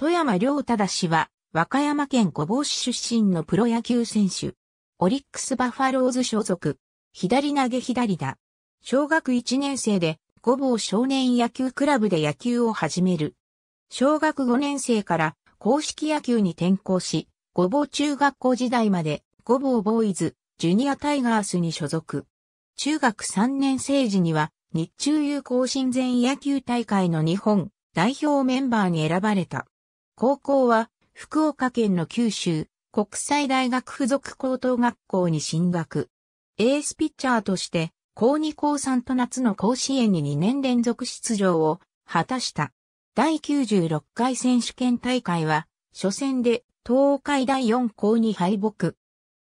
富山良忠氏は、和歌山県五坊市出身のプロ野球選手。オリックスバファローズ所属。左投げ左打。小学1年生で、五坊少年野球クラブで野球を始める。小学5年生から公式野球に転向し、五坊中学校時代まで五坊ボーイズ、ジュニアタイガースに所属。中学3年生時には、日中友好親善野球大会の日本代表メンバーに選ばれた。高校は福岡県の九州国際大学附属高等学校に進学。エースピッチャーとして高2高3と夏の甲子園に2年連続出場を果たした。第96回選手権大会は初戦で東海第4校に敗北。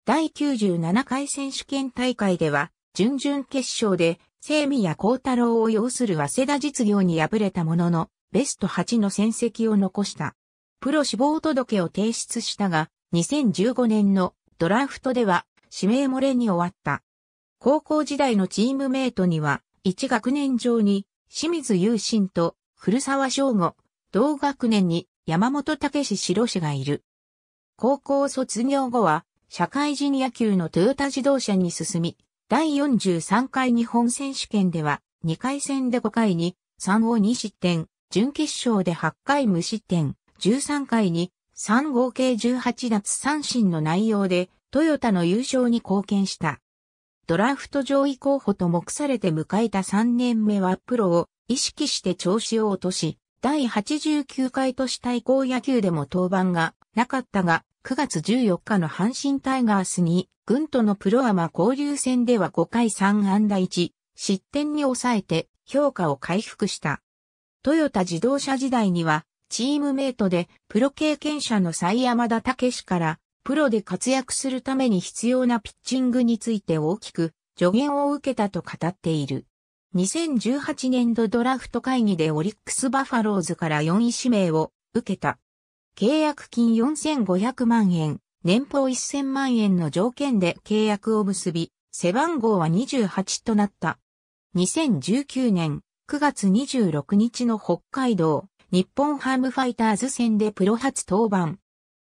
第97回選手権大会では準々決勝で生宮幸太郎を擁する早稲田実業に敗れたもののベスト8の戦績を残した。プロ志望届を提出したが、2015年のドラフトでは指名漏れに終わった。高校時代のチームメイトには、1学年上に清水雄心と古沢翔吾、同学年に山本武史白氏がいる。高校卒業後は、社会人野球のトヨタ自動車に進み、第43回日本選手権では、2回戦で5回に3を2失点、準決勝で8回無失点、13回に3合計18奪三振の内容でトヨタの優勝に貢献した。ドラフト上位候補と目されて迎えた3年目はプロを意識して調子を落とし、第89回都市対抗野球でも登板がなかったが、9月14日の阪神タイガースに、軍とのプロアマ交流戦では5回3安打1、失点に抑えて評価を回復した。トヨタ自動車時代には、チームメイトでプロ経験者の斎山田武史からプロで活躍するために必要なピッチングについて大きく助言を受けたと語っている。2018年度ドラフト会議でオリックスバファローズから4位指名を受けた。契約金4500万円、年俸1000万円の条件で契約を結び、背番号は28となった。2019年9月26日の北海道日本ハムファイターズ戦でプロ初登板。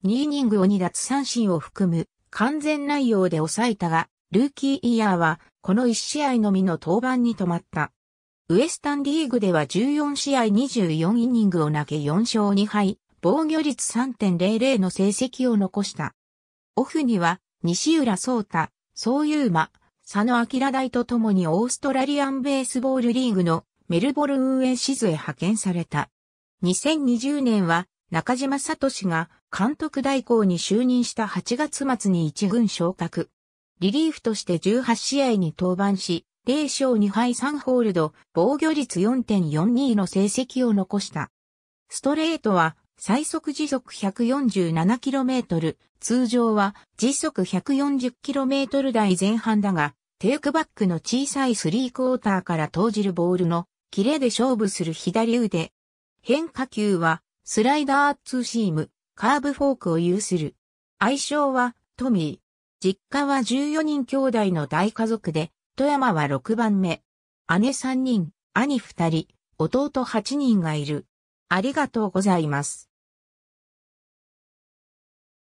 2イニングを2奪三振を含む完全内容で抑えたが、ルーキーイヤーはこの1試合のみの登板に止まった。ウエスタンリーグでは14試合24イニングを投げ4勝2敗、防御率3.00の成績を残した。オフには西浦聡太、総優馬、佐野明大と共にオーストラリアンベースボールリーグのメルボルン運営シズへ派遣された。2020年は中島聡が監督代行に就任した8月末に一軍昇格。リリーフとして18試合に登板し、0勝2敗3ホールド、防御率4.42の成績を残した。ストレートは最速時速 147km、通常は時速 140km 台前半だが、テイクバックの小さいスリークォーターから投じるボールのキレで勝負する左腕、変化球は、スライダーツーシーム、カーブフォークを有する。愛称は、トミー。実家は14人兄弟の大家族で、富山は6番目。姉3人、兄2人、弟8人がいる。ありがとうございます。